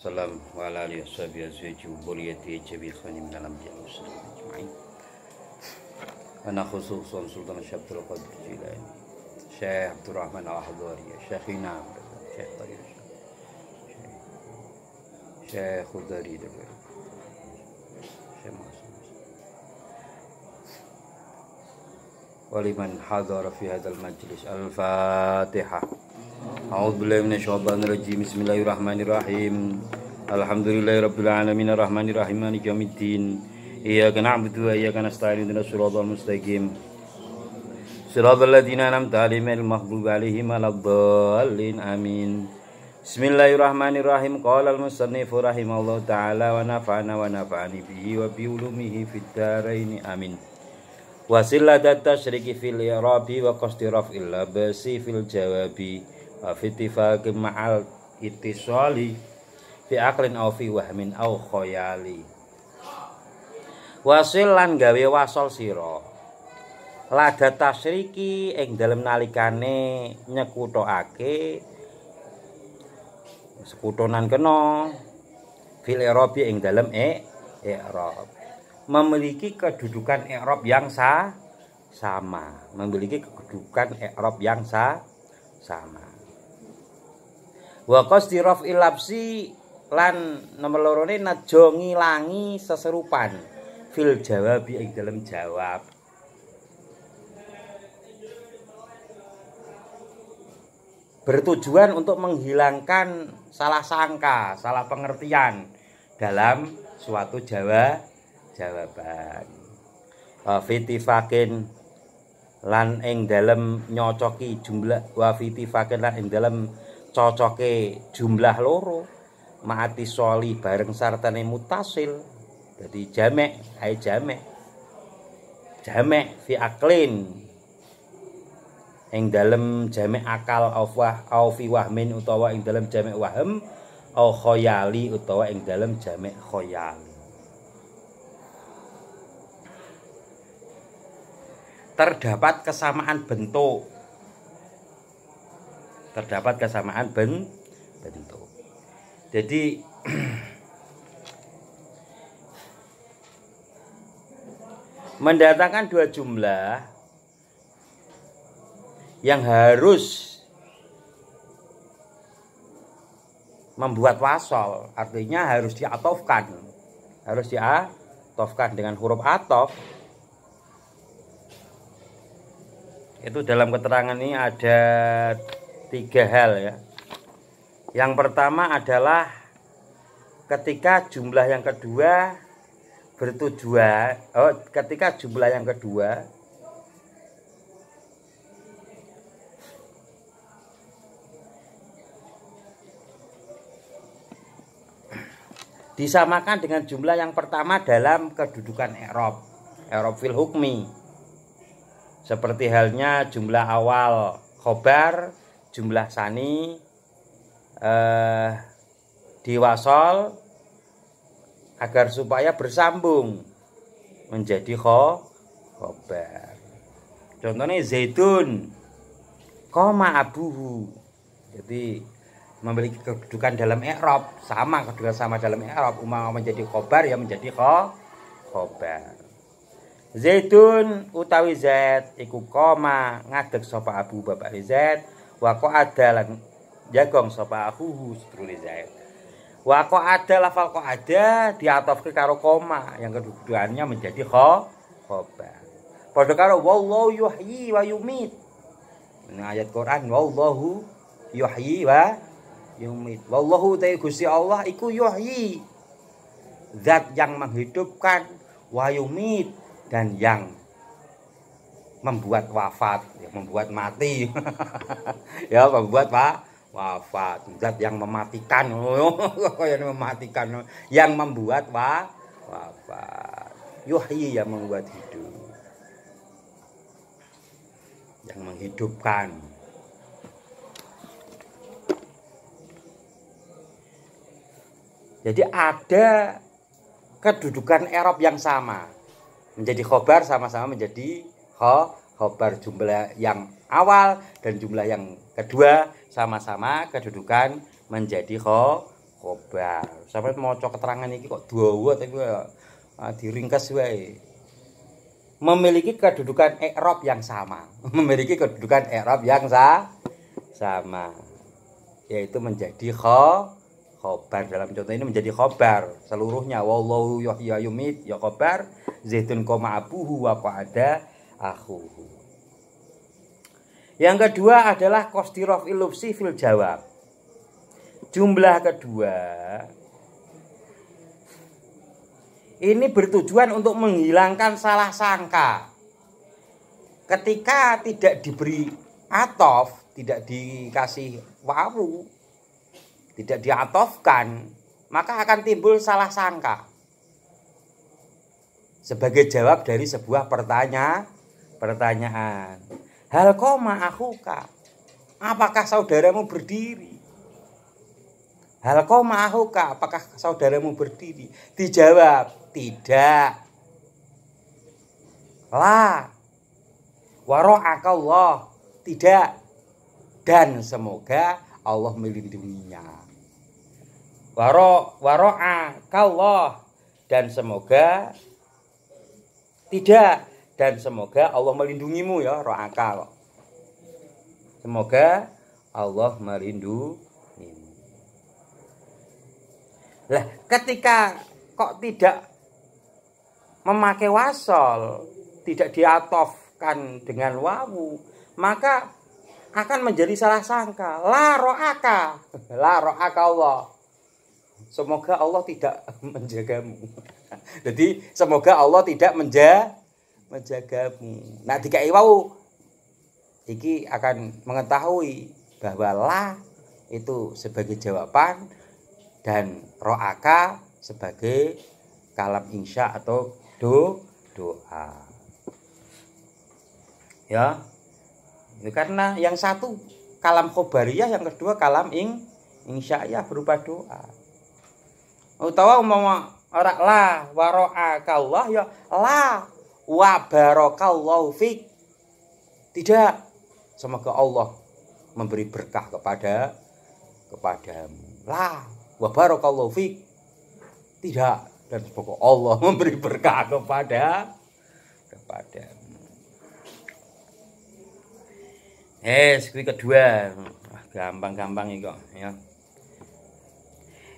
السلام وعلى آله وصحبه أزواجه وبريته جميع خانم من الأنبياء والسلام أجمعين أنا خصوصا سلطان الشاب القادر الجيلاني شيخ عبد الرحمن الأحضاري شيخنا شيخ طريق شيخ خضري دبي شيخ معصوم ولمن حضر في هذا المجلس الفاتحة A'udzubillahi minasyaitonirrajim. Bismillahirrahmanirrahim. Alhamdulillahirabbil alamin arrahmanir rahim maliki yaumiddin. Iyyaka na'budu wa iyyaka nasta'in ihdinas siratal mustaqim. Siratal Nam taalim al maghdubi 'alaihim waladdallin. Amin. Bismillahirrahmanirrahim. Qala al-musannifu rahimahullahu taala wa nafa'ana wa nafa'ani bihi wa bi ulumihi fid dharain. Amin. Wasillah data syiriki fil irabi wa qasdi raf'il labasi fil jawabi wa ma'al itisoli fi aklin aw fi wahmin aw khoyali wasil lan gawe wasol siro lada tasriki ing dalam nalikane ake sekutonan kena fil i'rabi ing dalam e i'rab memiliki kedudukan i'rab yang sa sama memiliki kedudukan i'rab yang sa sama wa qasdi raf'il labsi lan nomor lorone najo ngilangi seserupan fil jawab eh, ing dalam jawab bertujuan untuk menghilangkan salah sangka, salah pengertian dalam suatu jawa jawaban. Wafitifakin lan ing dalam nyocoki jumlah wafitifakin lan ing dalam cocoke jumlah loro mati soli bareng sartane mutasil jadi jamek ay jamek jamek fi aklin yang dalem jamek akal awah awfi wahmin utawa yang dalem jamek wahem aw khoyali utawa yang dalem jamek khoyali terdapat kesamaan bentuk terdapat kesamaan ben bentuk. Jadi mendatangkan dua jumlah yang harus membuat wasol artinya harus diatofkan harus diatofkan dengan huruf atof itu dalam keterangan ini ada tiga hal ya. Yang pertama adalah ketika jumlah yang kedua bertujuan oh ketika jumlah yang kedua disamakan dengan jumlah yang pertama dalam kedudukan Erop Erop fil hukmi seperti halnya jumlah awal khobar jumlah sani eh, diwasol agar supaya bersambung menjadi kho khobar contohnya zaitun koma abuhu jadi memiliki kedudukan dalam Erop sama kedudukan sama dalam Erop umama menjadi khobar ya menjadi kho khobar Zaitun utawi Zaid iku koma ngadeg sapa Abu Bapak Zaid wako ada lan jagong sapa aku sedrone Zaid wako ada lafal kok ada diatofke karo koma yang kedudukannya menjadi kho koba padha karo wallahu yuhyi wa yumit ini ayat Quran wallahu yuhyi wa yumit wallahu ta'ala Gusti Allah iku yuhyi zat yang menghidupkan wa yumit dan yang membuat wafat, ya, membuat mati. ya, membuat Pak wafat, zat yang mematikan. Oh, yang mematikan, yang membuat pak wafat. Yuhyi yang membuat hidup. Yang menghidupkan. Jadi ada kedudukan Erop yang sama. Menjadi khobar sama-sama menjadi khobar jumlah yang awal dan jumlah yang kedua sama-sama kedudukan menjadi khobar sampai mau cok keterangan ini kok dua tapi uh, diringkas wae memiliki kedudukan erop yang sama memiliki kedudukan erop yang sa sama yaitu menjadi kho khobar dalam contoh ini menjadi khobar seluruhnya wallahu yuhya yumit ya khobar zaitun koma abuhu wa ada akhuhu. Yang kedua adalah kostirof ilusi. fil jawab. Jumlah kedua ini bertujuan untuk menghilangkan salah sangka. Ketika tidak diberi atof, tidak dikasih wawu, tidak diatofkan, maka akan timbul salah sangka sebagai jawab dari sebuah pertanyaan Pertanyaan. Hal koma kak, Apakah saudaramu berdiri? Hal koma kak, Apakah saudaramu berdiri? Dijawab, tidak. La. Allah Tidak. Dan semoga Allah melindunginya. Waro Allah Dan semoga tidak dan semoga Allah melindungimu ya roh akal semoga Allah melindungimu lah ketika kok tidak memakai wasol tidak diatofkan dengan wawu maka akan menjadi salah sangka la akal la ro'aka Allah semoga Allah tidak menjagamu jadi semoga Allah tidak menjaga menjagamu. Nah, tiga Iwau, iki akan mengetahui bahwa la itu sebagai jawaban dan roaka sebagai kalam insya atau do doa. Ya. Karena yang satu kalam khobariyah, yang kedua kalam ing ya berupa doa. Utawa umpama ora la waro'aka Allah ya la wa barakallahu fik. Tidak. Semoga Allah memberi berkah kepada kepadamu. Lah, wa barakallahu fik. Tidak. Dan semoga Allah memberi berkah kepada kepada Eh, sekali kedua. Gampang-gampang ini kok, ya.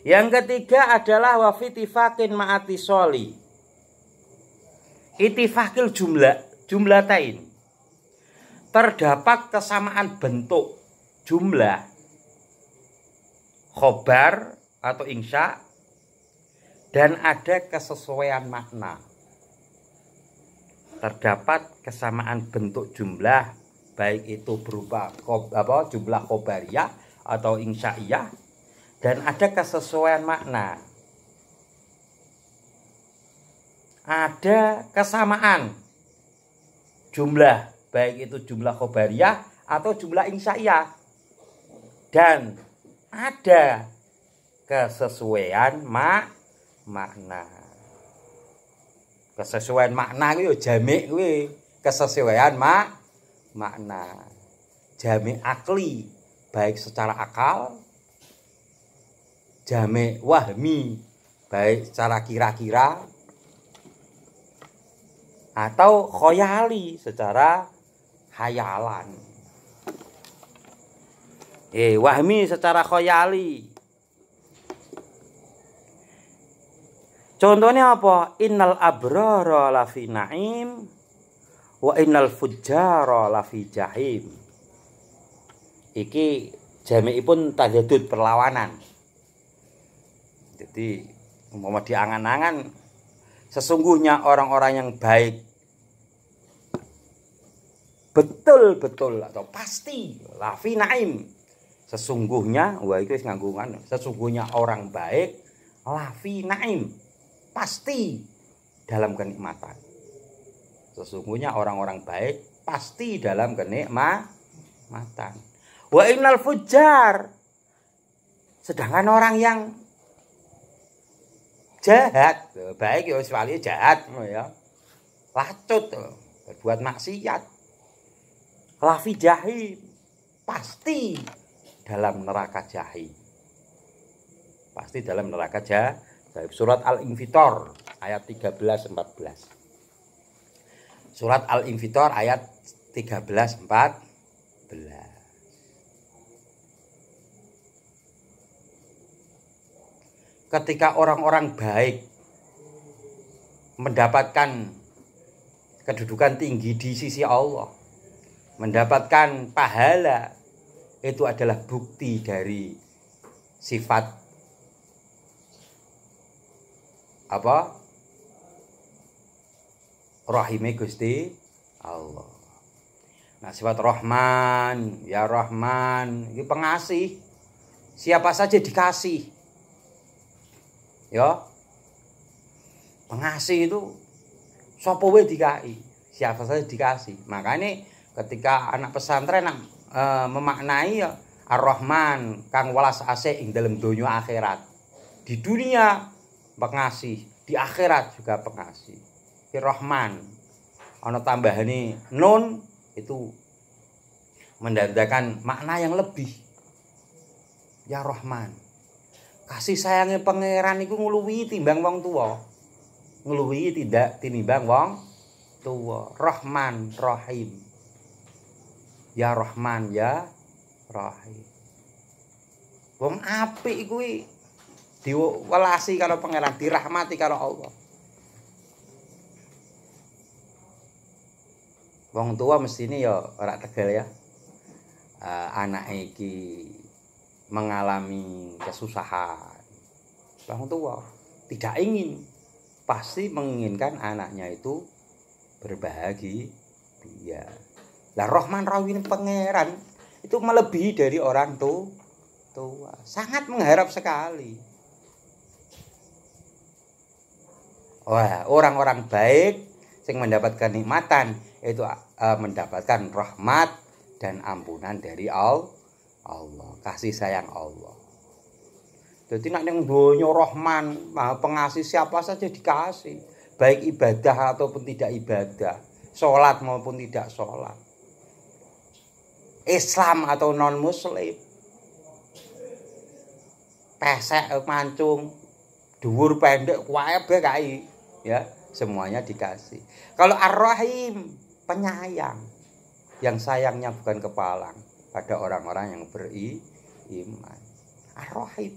Yang ketiga adalah wafitifakin ma'ati soli itifakil jumlah jumlah tain terdapat kesamaan bentuk jumlah khobar atau insya dan ada kesesuaian makna terdapat kesamaan bentuk jumlah baik itu berupa apa, jumlah khobariyah atau insya'iyah dan ada kesesuaian makna ada kesamaan jumlah baik itu jumlah khobariyah atau jumlah insya'iyah dan ada kesesuaian mak makna kesesuaian makna itu jamik kuwi kesesuaian mak makna jami akli baik secara akal jami wahmi baik secara kira-kira atau khoyali secara hayalan. Eh, wahmi secara khoyali. Contohnya apa? Innal abrara lafi na'im wa innal fujjara lafi jahim. Iki jami pun jatuh perlawanan. Jadi umpama diangan-angan Sesungguhnya orang-orang yang baik betul-betul atau pasti lafi naim. Sesungguhnya wah itu nganggungan. Sesungguhnya orang baik lafi naim. Pasti dalam kenikmatan. Sesungguhnya orang-orang baik pasti dalam kenikmatan. Wa innal fujar sedangkan orang yang jahat baik ya wali jahat ya lacut eh, berbuat maksiat lafi jahi, pasti dalam neraka jahi, pasti dalam neraka jahi surat al-infitor ayat 13 14 surat al-infitor ayat 13 14 ketika orang-orang baik mendapatkan kedudukan tinggi di sisi Allah, mendapatkan pahala, itu adalah bukti dari sifat apa? Rahime Gusti Allah. Nah, sifat Rahman, ya Rahman, itu pengasih. Siapa saja dikasih ya pengasih itu sapa dikai siapa saja dikasih makanya ketika anak pesantren nak e, memaknai ya Ar-Rahman kang walas ase ing dalam dunia akhirat di dunia pengasih di akhirat juga pengasih Ir rahman tambah ini non itu mendatangkan makna yang lebih ya Rahman kasih sayangnya pangeran itu ngeluhi timbang wong tua ngeluhi tidak timbang wong tua Rahman Rahim ya Rahman ya Rahim wong api itu diwelasi kalau pangeran dirahmati kalau Allah wong tua mesti ini ya orang tegel ya uh, eh, anak iki mengalami kesusahan orang tua tidak ingin pasti menginginkan anaknya itu berbahagi dia iya. lah Rohman Rawin pangeran itu melebihi dari orang tua tua sangat mengharap sekali Wah, orang-orang baik yang mendapatkan nikmatan itu eh, mendapatkan rahmat dan ampunan dari Allah Allah, kasih sayang Allah. Jadi nak yang bonyo Rohman, maha pengasih siapa saja dikasih, baik ibadah ataupun tidak ibadah, sholat maupun tidak sholat, Islam atau non Muslim, pesek mancung, duur, pendek kuaya kai, ya semuanya dikasih. Kalau Ar-Rahim penyayang, yang sayangnya bukan kepalang pada orang-orang yang beriman. iman arrohim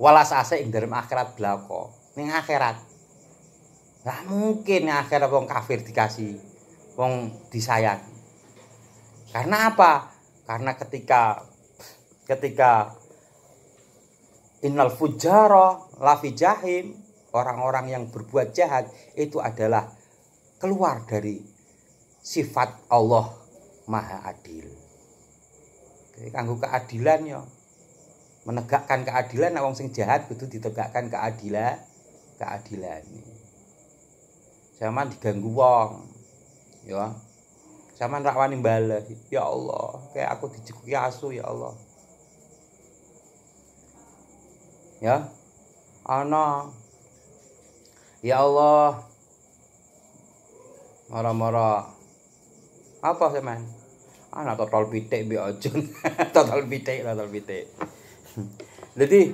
Walas asa ing dalam akhirat belako. Ning akhirat. Lah mungkin akhirat wong kafir dikasih wong disayang. Karena apa? Karena ketika ketika innal fujara lafi jahim, orang-orang yang berbuat jahat itu adalah keluar dari sifat Allah Maha Adil kanggo keadilan yo menegakkan keadilan nek wong sing jahat kudu ditegakkan keadilan keadilan zaman diganggu wong yo zaman rakwani bales ya Allah kayak aku dijekuki asu ya Allah ya ana ya Allah marah-marah apa semen ala ah, total pitik mbek aja total pitik total pitik jadi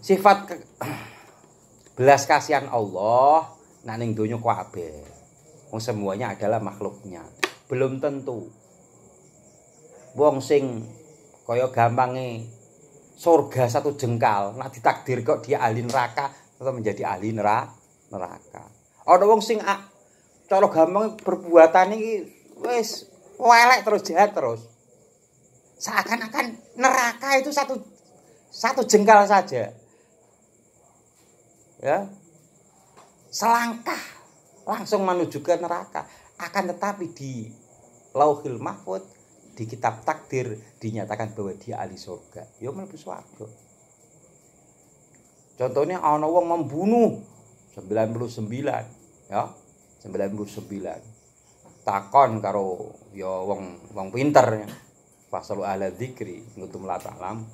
sifat belas kasihan Allah nak ning donya kabeh wong semuanya adalah makhluknya belum tentu wong sing kaya gampange surga satu jengkal nak ditakdir kok dia ahli neraka atau menjadi ahli neraka neraka ana wong sing ah, cara gampang perbuatan iki wis Welek terus jahat terus. Seakan-akan neraka itu satu satu jengkal saja. Ya. Selangkah langsung menuju ke neraka. Akan tetapi di Lauhil Mahfud di kitab takdir dinyatakan bahwa dia ahli surga. Ya mlebu swarga. Contohnya ana wong membunuh 99 ya 99 takon karo ya wong wong pinter ya. fasalu ala dzikri ngutum la ta'lam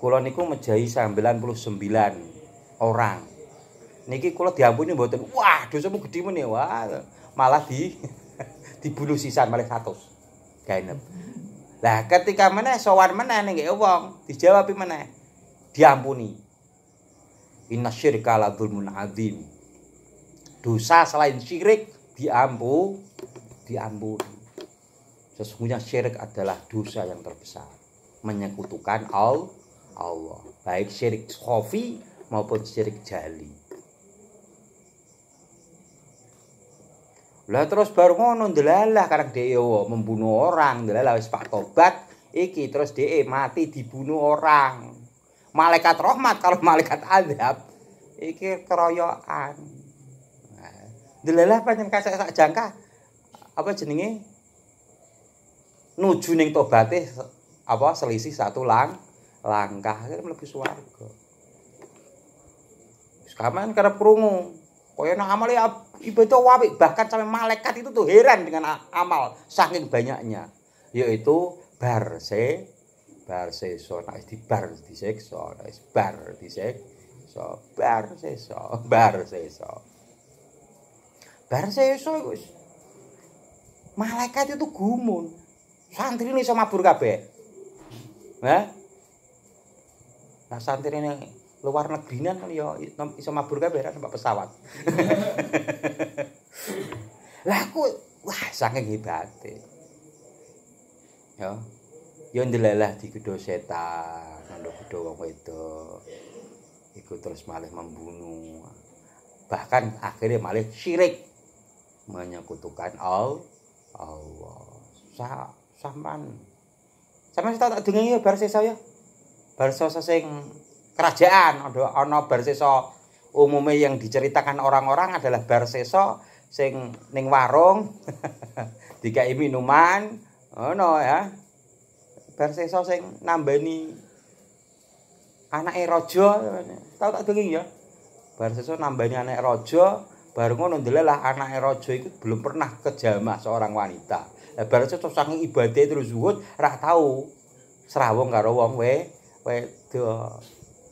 kula niku mejahi 99 orang niki kula diampuni mboten wah dosamu gedhe meneh ya. wah malah di dibunuh sisan malah 100 gaenep lah ketika meneh sowan meneh ning wong dijawab meneh diampuni inna syirka la dzulmun adzim dosa selain syirik diampu diampuni. Sesungguhnya syirik adalah dosa yang terbesar. Menyekutukan Allah. Baik syirik khofi maupun syirik jali. Lah terus baru ngono ndelalah karang dhewe ya, membunuh orang, ndelalah wis pak tobat iki terus dhewe eh, mati dibunuh orang. Malaikat rahmat kalau malaikat azab iki keroyokan. Nah, ndelalah pancen kasek sak jangka apa jenenge nuju ning tobaté apa selisih satu lang langkah akhirnya mlebu swarga. Wis kaman karep krungu. Kaya nang amale ya, ibadah wapi bahkan sampai malaikat itu tuh heran dengan amal saking banyaknya yaitu barse se so nah di bar so nah bar so bar so bar so bar se, so. malaikat itu gumun santri ini sama burka be, nah nah santri ini luar negerinya kan ya bisa mabur kabeh kan pesawat lah aku wah sangat hebat ya ya di di setan kanggo gedho wong itu, ikut terus malih membunuh bahkan akhirnya malih syirik menyekutukan Allah Allah. Sa sampean. Sampean tak tak dengi bar sesa ya. Bar sesa ya? sing kerajaan ada ana bar sesa umume yang diceritakan orang-orang adalah bar sesa sing ning warung dikai minuman ngono ya. Bar sesa sing nambani anake raja. Tau tak dengi ya. Bar sesa nambani anake raja Baru ngono lah anak raja itu belum pernah kejamah seorang wanita. Lah bar cocok saking ibadah terus zuhud ra tau serawong karo wong we wedok.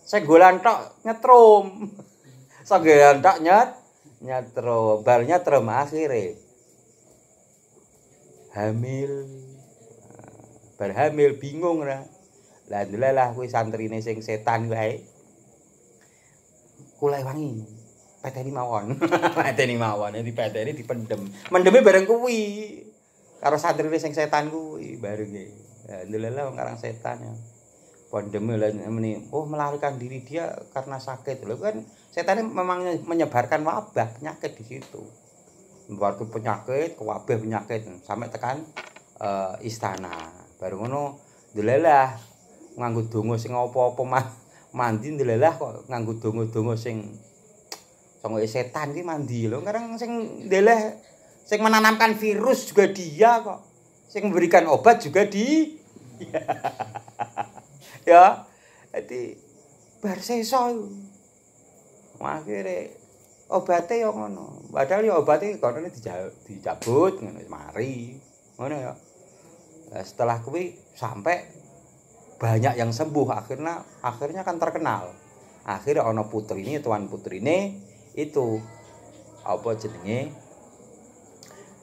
Senggolan tok nyetrum. Senggolan tok nyet nyetrum. Bar nyetrum akhire. Hamil. Bar hamil bingung ra. Lah lah kuwi santrine sing setan wae. Kulai wangi. Pateni mawon Pateni mawon di di dipendem mendemnya bareng kuwi karo santri sing setan kuwi bareng e. ya alhamdulillah wong karang setan ya pandemi ini oh melarikan diri dia karena sakit loh kan setan memang menyebarkan wabah penyakit di situ warga penyakit wabah penyakit sampai tekan uh, istana baru ngono dilelah nganggo donga sing opo apa mandi dilelah kok nganggo donga-donga sing Songo setan ki mandi lo, karena sing ndeleh sing menanamkan virus juga dia kok. Sing memberikan obat juga di ya. Jadi bar seso. Akhire obate ya ngono. Padahal ya obate kono dicabut ngono mari. Ngono ya. Nah, setelah kuwi sampai banyak yang sembuh akhirnya akhirnya kan terkenal. Akhirnya ono putrine tuan putrine itu apa jenenge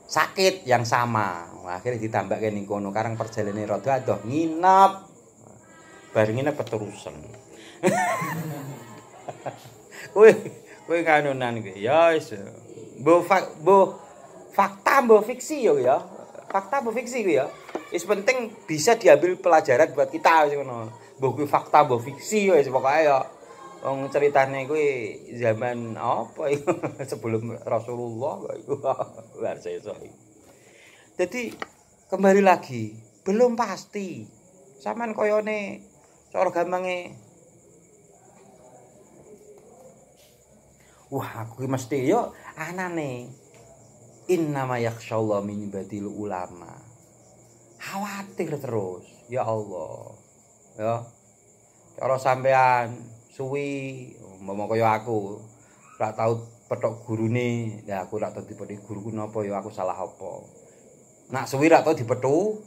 sakit yang sama akhirnya ditambah ke kono karang perjalanan rodo aduh, nginap, baru nginep keterusan kue kue kanunan ki ya wis bu fak bu fakta bu fiksi yo ya, ya fakta bu fiksi yo ya is penting bisa diambil pelajaran buat kita sih ngono bu fakta bu fiksi yo is pokoknya, ya Wong ceritane kuwi zaman apa iku sebelum Rasulullah kok iku luar Jadi kembali lagi belum pasti. Saman koyone cara gampange Wah, aku mesti yo anane. nama yakhsyallahu min ibadil ulama. Khawatir terus, ya Allah. Ya. Cara sampean suwi mbok kaya aku ora tau petok gurune ya aku ora tau dipetok eh, guruku napa ya aku salah apa nak suwi ora tau dipetok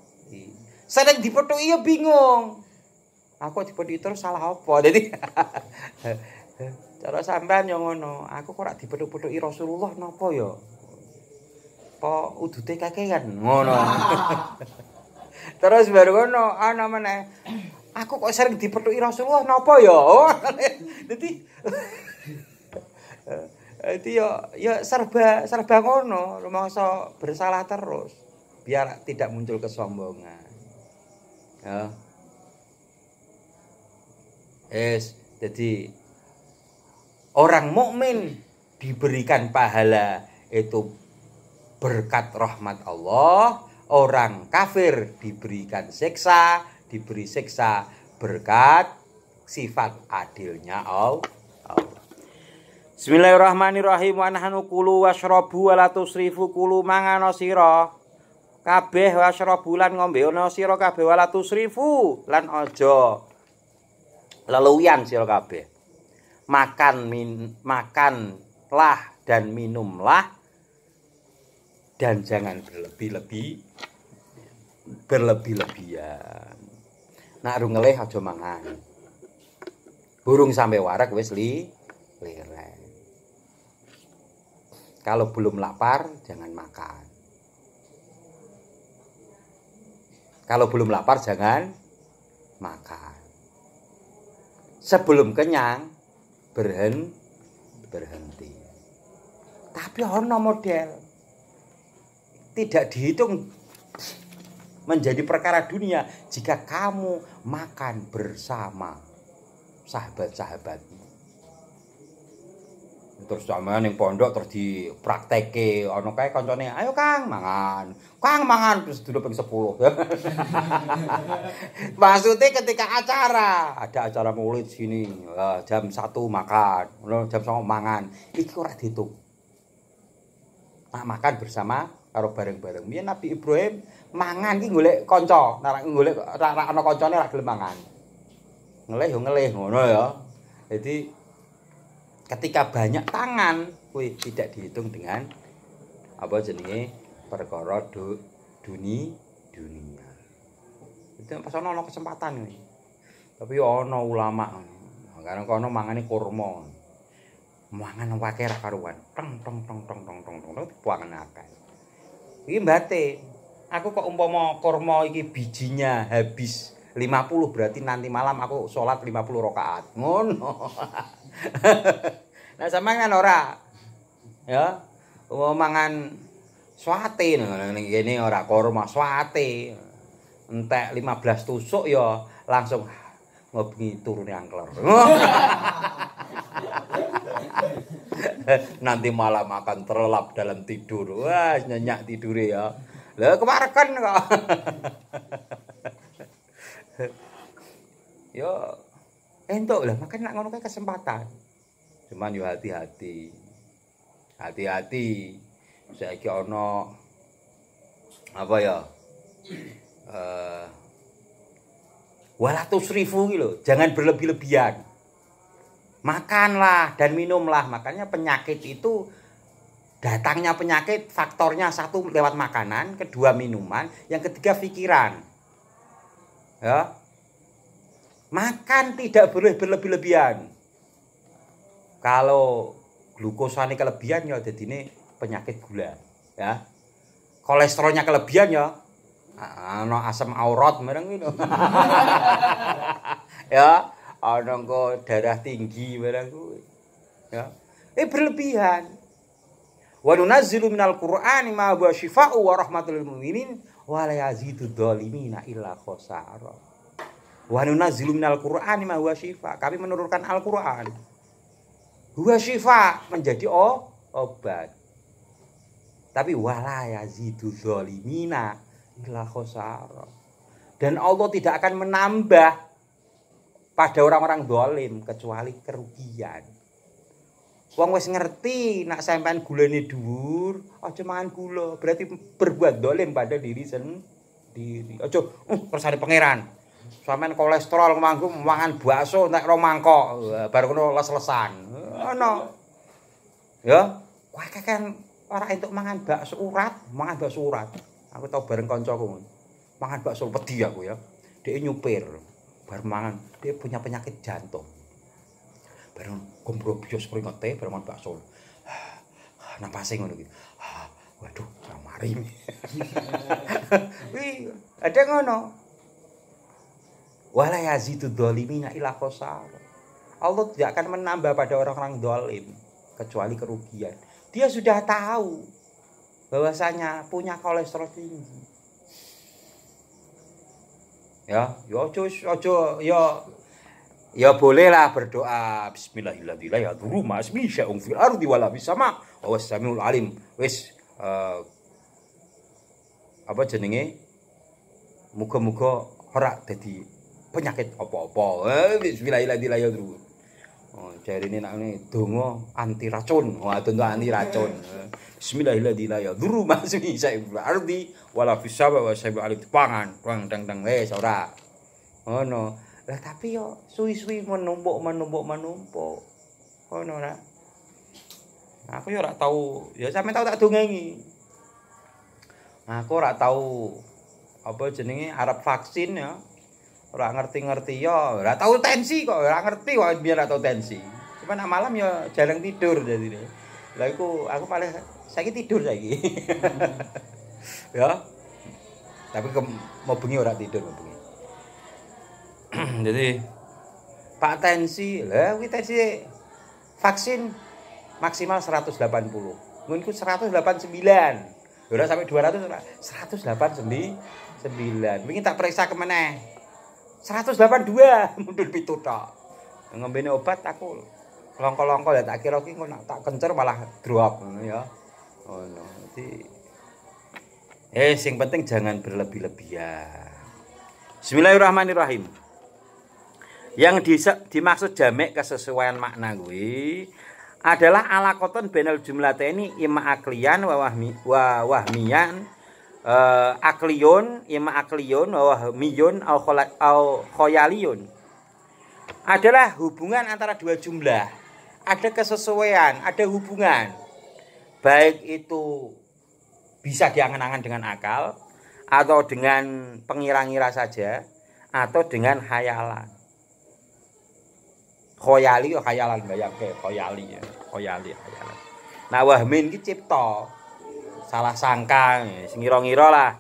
sering dipetok ya bingung aku dipetok terus salah apa jadi cara sampean yang ngono aku kok ora dipetok-petoki eh, Rasulullah napa ya apa udute kakean ngono terus baru ngono ana meneh aku kok sering dipetuki Rasulullah napa ya oh, dadi itu ya ya serba serba ngono rumangsa bersalah terus biar tidak muncul kesombongan ya Es, jadi orang mukmin diberikan pahala itu berkat rahmat Allah orang kafir diberikan seksa diberi siksa berkat sifat adilnya Allah. Bismillahirrahmanirrahim wa nahnu kulu washrabu wa la tusrifu kulu mangano sira kabeh washrabu lan ngombe ana sira kabeh wa la tusrifu lan aja leluyan sira kabeh makan min, makanlah dan minumlah dan jangan berlebih-lebih berlebih-lebihan nak rungeleh aja mangan burung sampai warak wis li kalau belum lapar jangan makan kalau belum lapar jangan makan sebelum kenyang berhen berhenti tapi ono model tidak dihitung menjadi perkara dunia jika kamu makan bersama sahabat-sahabatmu. Terus zaman yang pondok terus diprakteke ono kayak kancane, "Ayo Kang, mangan." "Kang, mangan." Terus duduk ping sepuluh Maksudnya ketika acara, ada acara maulid sini, eh, jam satu makan, jam satu mangan. itu ora dihitung. Nah, makan bersama kalau bareng-bareng. Biyen Nabi Ibrahim mangan ki golek kanca ngulek golek ora ana kancane ora gelem mangan ngelih yo ngelih ngono ya jadi ketika banyak tangan kuwi tidak dihitung dengan apa jenenge perkara du, duni dunia itu pas ana ana kesempatan kuwi tapi yo ana ulama karena kono mangane kurma mangan wakera karuan tong tong tong tong tong tong tong dipuangan akeh iki mbate aku kok umpama kurma iki bijinya habis 50 berarti nanti malam aku sholat 50 rakaat ngono nah sama kan ora ya mau mangan swate ini ora kurma swate entek 15 tusuk ya langsung ah, ngobengi yang kelar nanti malam akan terlelap dalam tidur wah nyenyak tidur ya lah kemareken kan kok. yo entuk lah makanya nak ngono kayak kesempatan. Cuman yo hati-hati. Hati-hati. Saiki ana apa ya? Eh uh, walatus rifu gitu, jangan berlebih-lebihan. Makanlah dan minumlah. Makanya penyakit itu Datangnya penyakit faktornya satu lewat makanan, kedua minuman, yang ketiga pikiran. Ya. Makan tidak boleh berlebih-lebihan. Kalau ini kelebihan ya jadi ini penyakit gula, ya. Kolesterolnya kelebihan ya ah, Ano asam aurat mereng itu. ya, ana darah tinggi mereng Ya. Eh berlebihan. Wa nunazzilu minal Qur'ani ma huwa syifaa'u wa rahmatul lil mu'minin wa la yazidu dzalimina illa khasara. Wa nunazzilu minal Qur'ani ma huwa syifa'. Kami menurunkan Al-Qur'an. Huwa syifa' menjadi oh, obat. Tapi la yazidu dzalimina illa khasara. Dan Allah tidak akan menambah pada orang-orang dolim kecuali kerugian. Wong wis ngerti nak sampean gulane dhuwur, aja mangan gula. Berarti berbuat dolim pada diri sendiri. Aja uh kersane pangeran. Sampean kolesterol mangku mangan bakso nek ro mangkok, bar ngono les-lesan. Ngono. Ya, kowe kan ora entuk mangan bakso urat, mangan bakso urat. Aku tau bareng kancaku. Mangan bakso wedi aku ya. Dia nyupir, bar mangan, dia punya penyakit jantung bareng gombrobios keringete bareng bakso ah, napasnya ngono gitu waduh orang mari wih ada ngono wala yazidu dzalimina ila khosara Allah tidak akan menambah pada orang-orang dolim kecuali kerugian dia sudah tahu bahwasanya punya kolesterol tinggi ya yo ya, cus ojo yo Ya bolehlah berdoa. Bismillahirrahmanirrahim. Ya Awas alim. wes uh, eh, apa jenenge? muka-muka ora dadi penyakit apa-apa. Eh, bismillahirrahmanirrahim. Ya oh, jari ini nak ini dongo anti racun. Wah tentu anti racun. Eh, bismillahirrahmanirrahim. Ya Dulu alim. Pangan, pang dang dang wes ora. Oh no lah tapi yo suwi-suwi menumpuk menumpuk menumpuk ngono oh, aku yo rak tau ya sampe tau tak dongengi nah, aku rak tau apa jenenge Arab vaksin ya ora ngerti-ngerti yo ora tau tensi kok ora ngerti kok biar ora tahu tensi cuman nak malam yo jarang tidur jadi deh lah aku aku paling saya tidur lagi ya tapi ke, mau bengi ora tidur mau bengi jadi Pak tensi lah kita tensi vaksin maksimal 180 mungkin 189 udah sampai 200 189 Mungkin tak periksa kemana 182 mundur pitu tok ngembene obat aku longko-longko ya tak kira ki nak tak kencer malah drop ya oh oh, jadi eh sing penting jangan berlebih-lebihan Bismillahirrahmanirrahim yang dimaksud jamek kesesuaian makna gue adalah ala koton benel jumlah teni ima aklian wawahmi wawahmian wa wahmiyan uh, akliyun ima aklion wa au, au adalah hubungan antara dua jumlah ada kesesuaian ada hubungan baik itu bisa diangan-angan dengan akal atau dengan pengira-ngira saja atau dengan khayalan khoyali yo khayalan bayangke khoyali ya khoyali khayalan nah wahmin ki cipta salah sangka ngira-ngira lah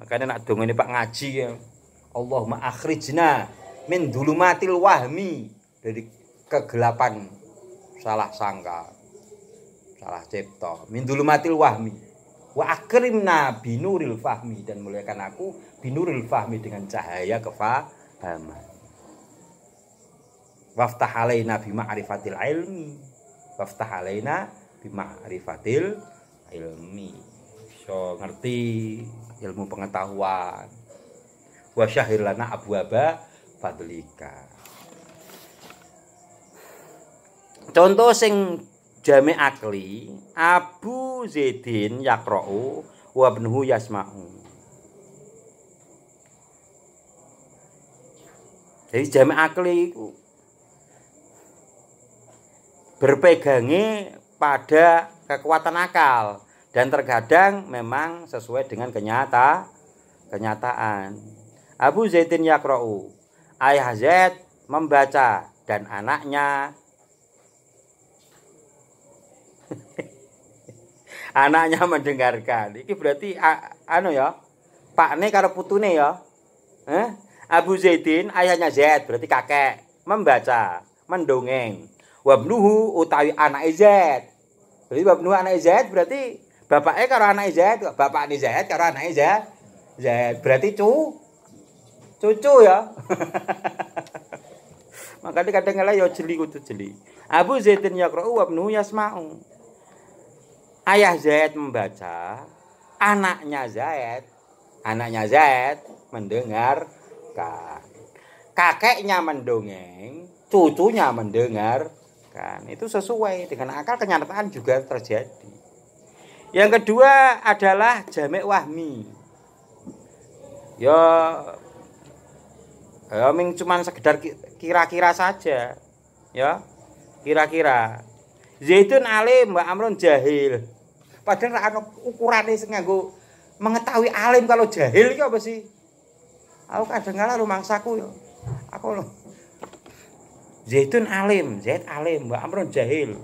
makanya nak dong ini pak ngaji ya Allahumma akhrijna min dulu matil wahmi dari kegelapan salah sangka salah cipta min dulu matil wahmi wa akrimna binuril fahmi dan muliakan aku binuril fahmi dengan cahaya kefahaman waftah alaina bima'rifatil ilmi waftah alaina bima'rifatil ilmi so ngerti ilmu pengetahuan wa syahir lana abwaba fadlika contoh sing jami akli Abu Zidin yakra'u wa benuhu yasma'u Jadi jamak akli itu berpegangi pada kekuatan akal dan terkadang memang sesuai dengan kenyata kenyataan. Abu Zaidin Yakra'u, Ayah Zaid membaca dan anaknya anaknya mendengarkan. Ini berarti anu ya, Pak Ne karo putune ya. Eh? Abu Zaidin ayahnya Zaid berarti kakek membaca, mendongeng wabnuhu utawi anak izet berarti wabnuhu anak izet berarti bapaknya karo anak izet bapak ini izet karo anak izet izet berarti cu cucu ya makanya kadang kala ya jeli kudu jeli Abu Zaidin yaqra'u wabnuhu yasma'u ayah Zaid membaca anaknya Zaid anaknya Zaid mendengar. kakeknya mendongeng cucunya mendengar kan itu sesuai dengan akal kenyataan juga terjadi. Yang kedua adalah jamek wahmi. Ya ya ming cuman sekedar kira-kira saja. Ya. Kira-kira. Zaitun alim Mbak Amron jahil. Padahal ra ukurannya ukurane mengetahui alim kalau jahil iki apa sih? Aku kadang kala rumangsaku ya, Aku loh Zaitun alim, Zaid alim, Mbak Amron jahil.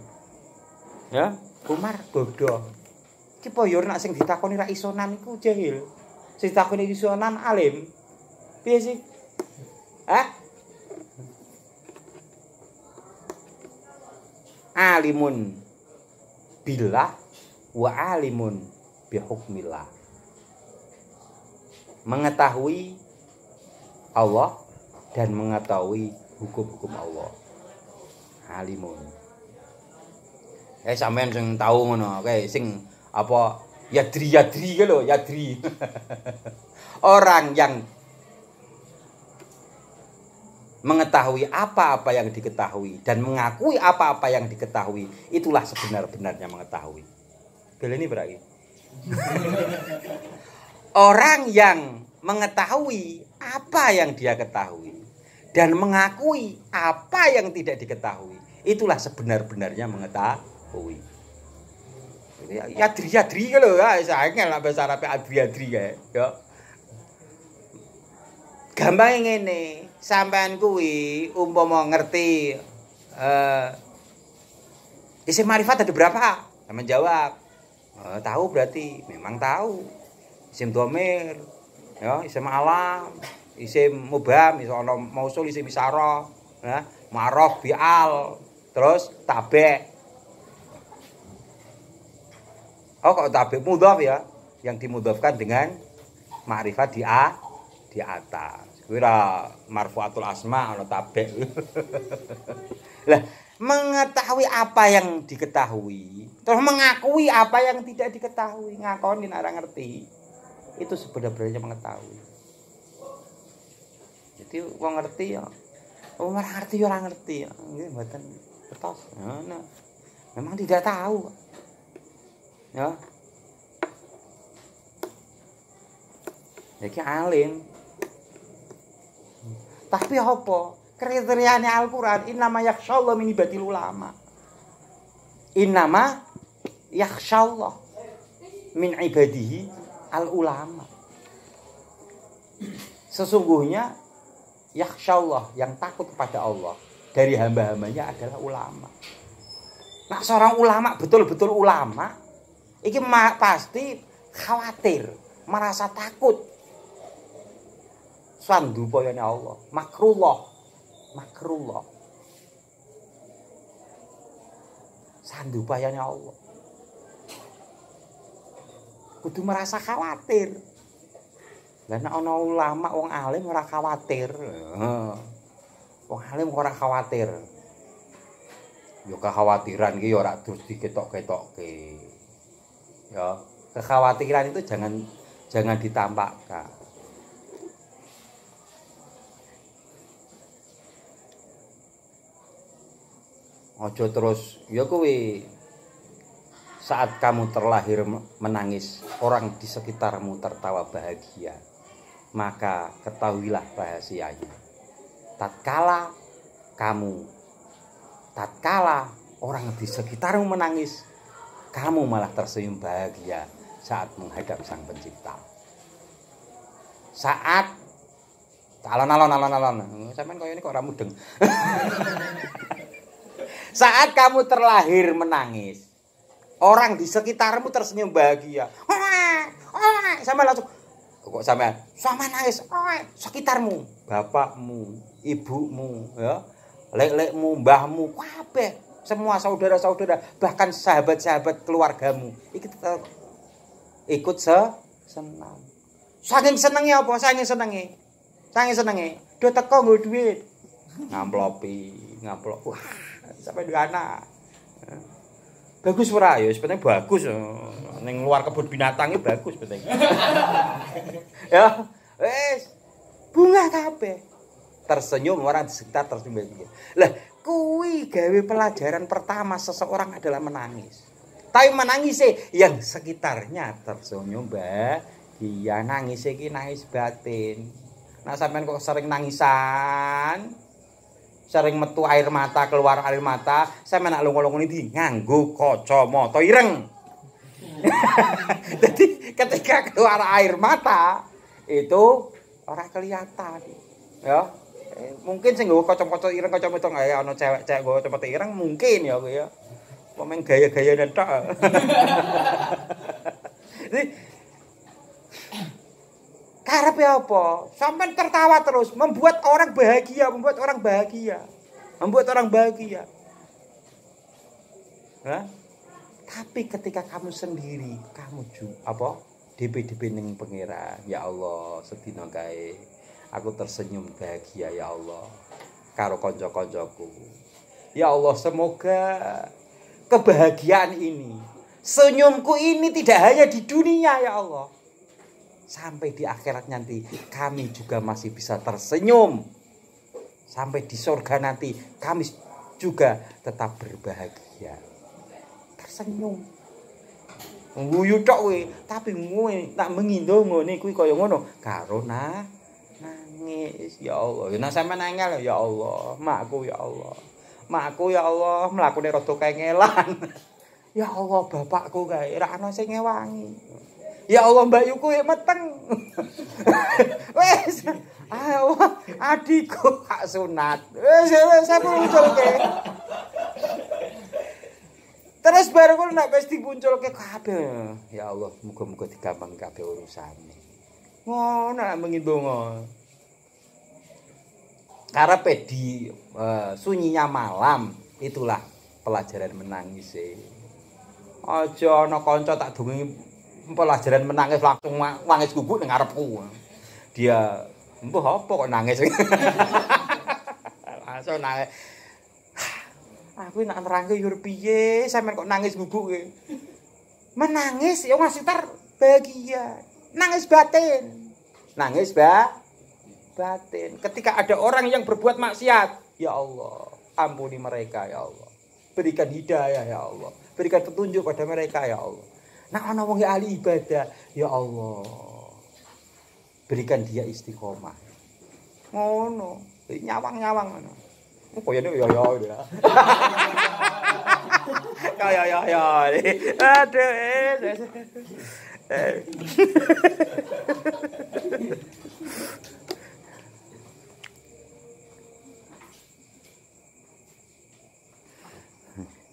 Ya, Umar bodoh. Ki poyor ya, nak sing ditakoni ra nan iku jahil. Sing ditakoni nan alim. Piye sih? Hah? Alimun bila wa alimun bihukmillah. Mengetahui Allah dan mengetahui hukum-hukum Allah halimun. eh sampean sing tau ngono kae sing apa yadri yadri ke lho yadri orang yang mengetahui apa-apa yang diketahui dan mengakui apa-apa yang diketahui itulah sebenar-benarnya mengetahui ini berarti orang yang mengetahui apa yang dia ketahui dan mengakui apa yang tidak diketahui. Itulah sebenar-benarnya mengetahui. Yadri yadri kalau ya, saya lah bahasa Arab adri adri ya. ya. Gampang ini, sampean kuwi umpama ngerti uh, eh, isi marifat ada berapa? Sama jawab. Uh, tahu berarti memang tahu. Isim domir, ya, isim alam, isim mubah iso ana mausul isim isyara ya nah, marof bial terus tabe oh kok tabe mudhaf ya yang dimudhafkan dengan ma'rifat di a di atas kira marfuatul asma ana tabe lah mengetahui apa yang diketahui terus mengakui apa yang tidak diketahui ngakoni ora ngerti itu sebenarnya mengetahui jadi wong ngerti ya wong ora ngerti ora ngerti ya nggih ya. mboten betos ya, ngono memang tidak tahu ya jadi alim tapi apa kriterianya Al-Quran innama yakshallah min batil ulama innama yakshallah min ibadihi al ulama sesungguhnya Allah, yang takut kepada Allah dari hamba-hambanya adalah ulama. Nah seorang ulama betul-betul ulama, ini pasti khawatir, merasa takut. Sandu Allah, makrullah, makrullah. Sandu Allah. Kudu merasa khawatir. Lah nek ana ulama wong alim ora khawatir. Wong alim ora khawatir. Ya kekhawatiran ki ya ora terus diketok-ketokke. Ya, kekhawatiran itu jangan jangan ditampakkan. Ojo terus, ya kuwi saat kamu terlahir menangis, orang di sekitarmu tertawa bahagia maka ketahuilah rahasianya. Tatkala kamu, tatkala orang di sekitarmu menangis, kamu malah tersenyum bahagia saat menghadap Sang Pencipta. Saat calon alon alon alon, hmm, sampean kau ini kok ramudeng. saat kamu terlahir menangis, orang di sekitarmu tersenyum bahagia. Sama langsung kok sampean sama nangis oh, sekitarmu bapakmu ibumu ya lek-lekmu mbahmu kabeh semua saudara-saudara bahkan sahabat-sahabat keluargamu ikut ikut se senang saking senengnya apa saking senengnya, saking senengnya, do teko nggo duit ngamplopi ngamplop wah sampai dua anak bagus ora ya sebenarnya bagus ning luar kebun binatang bagus penting ya wes bunga kabeh tersenyum orang di sekitar tersenyum gitu. lah kui gawe pelajaran pertama seseorang adalah menangis tapi menangis yang sekitarnya tersenyum dia nangis iki nangis batin nah sampean kok sering nangisan sering metu air mata keluar air mata saya menak lungo-lungo ini nganggo kacamata ireng jadi ketika keluar air mata itu orang kelihatan ya eh, mungkin sing kocok kacamata ireng kacamata ya eh, ana cewek-cewek nggo kacamata ireng mungkin ya aku ya pemain gaya-gaya tok jadi Karep ya apa? Sampai tertawa terus, membuat orang bahagia, membuat orang bahagia, membuat orang bahagia. Hah? Tapi ketika kamu sendiri, kamu juga, apa? DP-DP pengira, ya Allah, sedih kae. Aku tersenyum bahagia ya Allah. Karo konco konjoku Ya Allah, semoga kebahagiaan ini, senyumku ini tidak hanya di dunia ya Allah, sampai di akhirat nanti kami juga masih bisa tersenyum sampai di surga nanti kami juga tetap berbahagia tersenyum nguyu tok tapi kowe tak mengindo ngene kuwi kaya ngono karo nangis ya Allah yen sampean nangis ya Allah makku ya Allah makku ya Allah mlakune rada kengelan ya Allah bapakku kae ra ana sing ngewangi ya Allah mbayuku ya mateng wes Allah adikku hak sunat wes sapa munculke terus baru kok nak wis dimunculke kabeh ya Allah muga-muga digampang kabeh urusane ngono nak karepe di uh, sunyinya malam itulah pelajaran menangis aja ana kanca tak dongeni pelajaran menangis langsung nangis kuku ning ngarepku. Dia mbah apa kok nangis. langsung nangis. Ah, aku nak nerangke yo saya main kok nangis kuku. E. Menangis ya ngasih ter bahagia. Nangis batin. Nangis, ba, Batin. Ketika ada orang yang berbuat maksiat, ya Allah, ampuni mereka ya Allah. Berikan hidayah ya Allah. Berikan petunjuk pada mereka ya Allah. Nah ana wong ya ahli ibadah, ya Allah. Berikan dia istiqomah. Ngono, oh, nyawang-nyawang ngono. Koyone yo yo. Kaya yo yo. Aduh. Eh,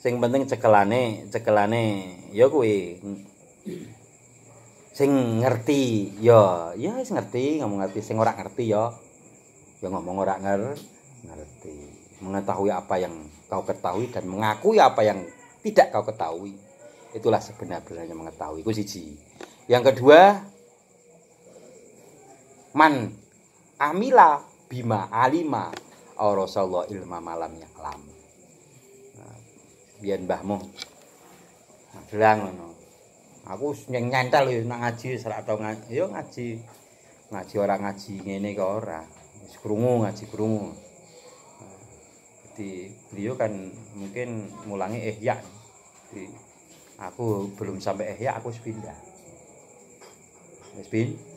sing penting cekelane cekelane ya kuwi sing ngerti ya ya wis ngerti ngomong ngerti sing ora ngerti ya ya ngomong ora nger ngerti mengetahui apa yang kau ketahui dan mengakui apa yang tidak kau ketahui itulah sebenarnya mengetahui ku siji yang kedua man amila bima alima Rasulullah ilma malam yang lama biyen mbahmu. bilang ngono. Aku nyeng nyentel yo nak ngaji wis tau ngaji. Yo ya ngaji. Ngaji ora ngaji ngene kok ora. Wis krungu ngaji krungu. Jadi beliau kan mungkin mulangi ihya. Jadi, aku belum sampai ihya aku pindah. Wis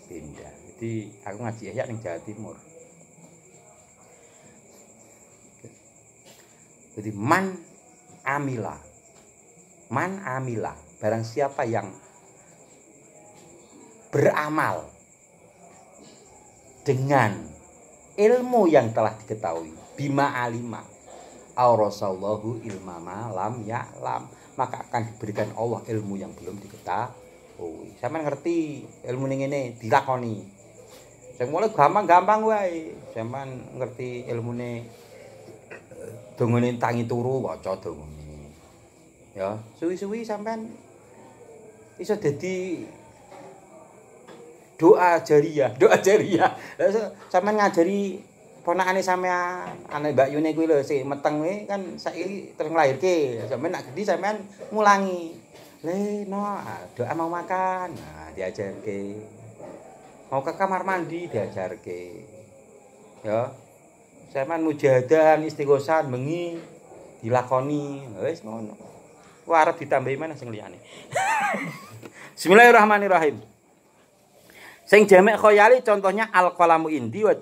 pindah. Jadi aku ngaji ihya ning Jawa Timur. Jadi man amila. Man amila, barang siapa yang beramal dengan ilmu yang telah diketahui bima alima aurasallahu ilmama lam ya lam maka akan diberikan Allah ilmu yang belum diketahui sama ngerti ilmu ini ini dilakoni saya mulai gampang-gampang wae sampean ngerti ilmune eh, dongene tangi turu waca donga ya suwi-suwi sampean iso jadi doa jariah doa jariah lha sampean ngajari ponakane sampean anak Mbak Yune kuwi lho sing meteng kuwi kan saiki terus nglairke sampean nak gedhi sampean ngulangi le no ah, doa mau makan nah diajarke mau ke kamar mandi diajarke ya sampean mujahadah istighosan bengi dilakoni wis ngono Kok ditambahi mana sing liyane. Bismillahirrahmanirrahim. Sing jamek khoyali contohnya al-qalamu indi wa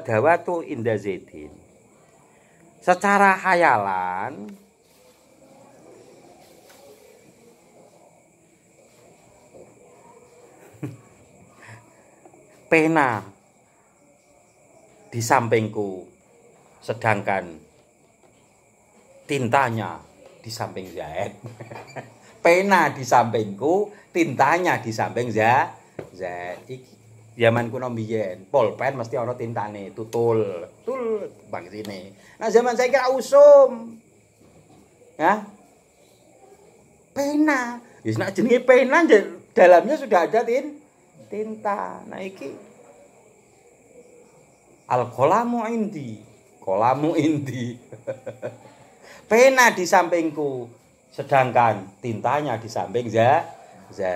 dawatu inda zaidin. Secara khayalan pena di sampingku sedangkan tintanya di samping Zaid. Pena di sampingku, tintanya di samping Zaid. Zaid zaman kuno biyen polpen mesti ana tintane tutul tul bang sini nah zaman saya kira usum ya pena ya nak jenenge pena dalamnya sudah ada tin tinta nah iki al kolamu indi kolamu indi pena di sampingku sedangkan tintanya di samping za za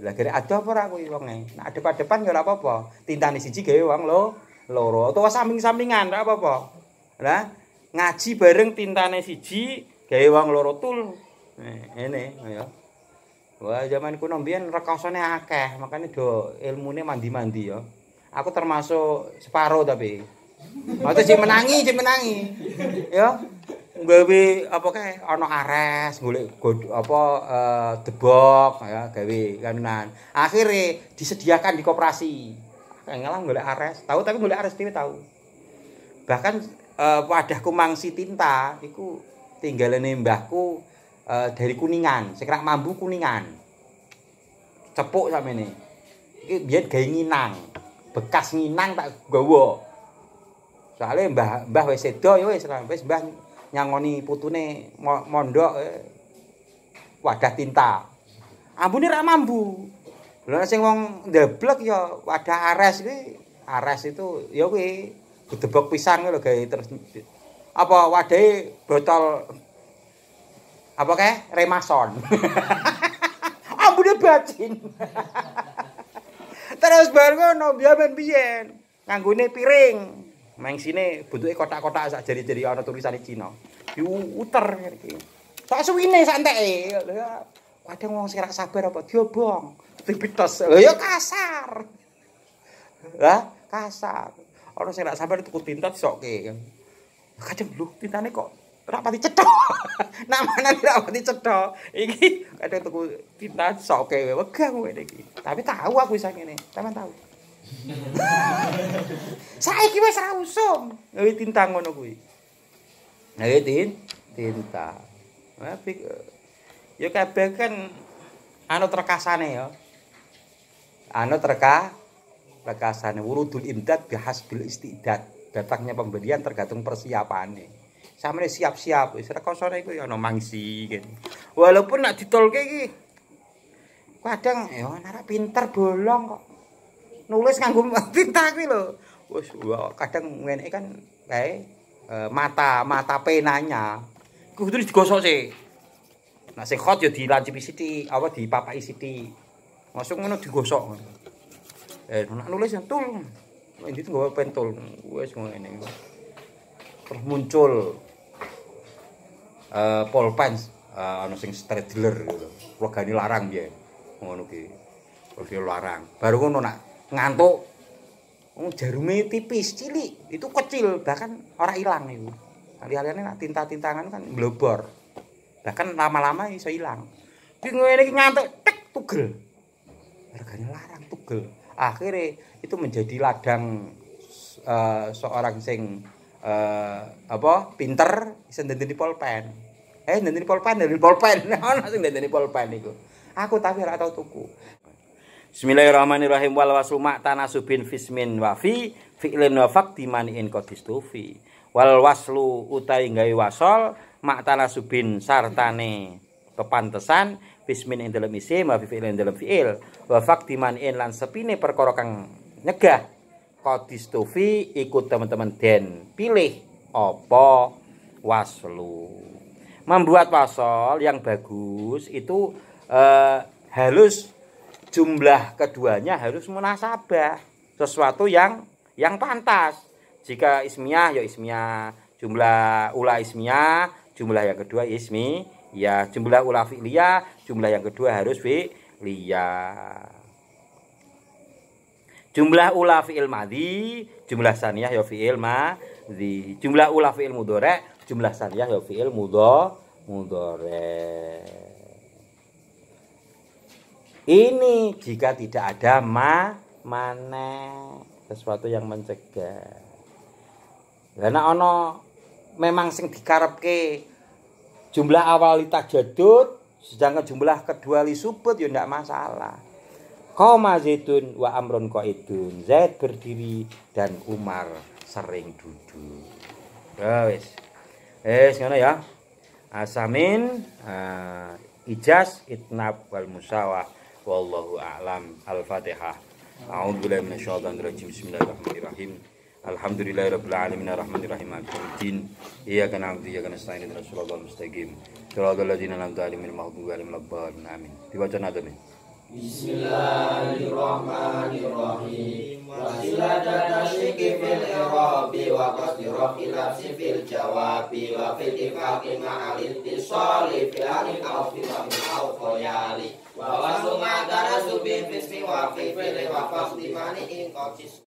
lagi ada apa aku wonge nah depan depan ya apa-apa tintane siji gawe wong lo loro utawa samping-sampingan ora apa-apa lah ngaji bareng tintane siji gawe wong loro tul ini eh, ya wah zaman kuno mbiyen rekosane akeh makanya do ilmune mandi-mandi ya aku termasuk separuh tapi Waktu sih menangi, sih menangi. Ya gawe apa kae ana ares golek apa debok eh, ya gawe kanan Akhire disediakan di koperasi. Ngelang golek ares, tahu tapi golek ares dhewe tahu. Bahkan uh, wadah si tinta iku tinggalane mbahku uh, dari Kuningan, sekarang mambu Kuningan. Cepuk ini ini biar gaya nginang. Bekas nginang tak gawa. soalnya mbah mbah wis sedo ya mbah nyangoni putune mondok eh, wadah tinta. Ambune ra mambu. Lah sing wong ndeblek ya wadah ares kuwi, ares itu ya kuwi gedebek pisang lho gawe terus apa wadahe botol apa kae remason. ambune bacin. terus bar ngono biyen ya piye? Nganggone piring. Meng sini bentuknya kotak-kotak sak jari-jari ana tulisane Cina. Diuter iki. Tak suwine santek e. Kadang wong sira sabar apa diobong. Dipites. Lah ya kasar. Lah kasar. Ana sing gak sabar tuku tintot sok e. Kadang lho tintane kok ora pati cetok. Namane ora pati cetok. Iki kadang tuku tintot sok e wegah kowe iki. Tapi tahu aku iso ngene. Tapi tahu. Saiki wis ra usum. Kuwi tinta ngono kuwi. Nggih, Din. Tinta. ya kabeh kan anu terkasane ya. Anu terka rekasane wurudul imdad bihasbil istidad. Datangnya pembelian tergantung persiapane. Samene siap-siap wis rekosone iku ya ana mangsi gitu. Walaupun nak ditolke iki kadang ya narak pinter bolong kok. nulis nganggo tinta kuwi lho wis kadang ngene kan kae e, mata mata penanya kudu terus digosok sih nah sing hot ya dilancipi sithik apa dipapai sithik masuk ngono digosok eh nak nulis yang tul ini tuh gue pentul wes ngene terus muncul uh, e, polpen uh, anu sing street dealer gitu. Regane larang dia, Ngono ki. Regane larang. Baru ngono nak ngantuk oh, jarumnya tipis cili itu kecil bahkan orang hilang itu kali kali nak tinta-tintangan kan blubber bahkan lama-lama bisa hilang bingung ini ngantuk tek tugel harganya larang tugel akhirnya itu menjadi ladang uh, seorang sing uh, apa pinter bisa di polpen eh ndendeni polpen dari polpen nah sing di polpen itu aku tapi rata tuku Bismillahirrahmanirrahim wal waslu ma tanasubin fismin wafi fi'lin wa fakti in kodistufi wal waslu utai gawe wasol mak tanasubin sartane kepantesan fismin ing dalam isim wa fi'lin dalam fi'il wa fakti in lan sepine perkara kang nyegah kodistufi ikut teman-teman den pilih opo waslu membuat wasol yang bagus itu eh, halus jumlah keduanya harus munasabah sesuatu yang yang pantas jika ismiyah ya ismiyah jumlah ula ismiyah jumlah yang kedua ismi ya jumlah ula fi'liyah jumlah yang kedua harus fi'liyah jumlah ula fi'il madhi jumlah saniyah ya fi'il madhi jumlah ula fi'il mudore jumlah saniyah ya fi'il mudore mudore ini jika tidak ada ma mana sesuatu yang mencegah. Karena ono memang sing dikarepke jumlah awal jadut sedangkan jumlah kedua li subut ya ndak masalah. Koma zaitun wa amrun idun Zaid berdiri dan Umar sering duduk. Ya wis. Wis ngono ya. Asamin uh, ijaz, itnab wal musawah wallahu a'lam al-fatihah a'udzu billahi minasyaitonir rajim bismillahirrahmanirrahim Alhamdulillahirabbil alamin arrahmanir rahim maliki yaumiddin iyyaka na'budu wa iyyaka nasta'in ihdinas siratal mustaqim siratal ladzina an'amta 'alaihim maghdubi 'alaihim waladdallin amin dibaca nada min Bismillahirrahmanirrahim Wasilatan asyiki fil irabi wa qasdira khilafsi fil jawabi wa fil ifaqi ma'alil tisali fil alif alfi wa min al Wa langsung antara subin fismi wa fi kifili wa mani in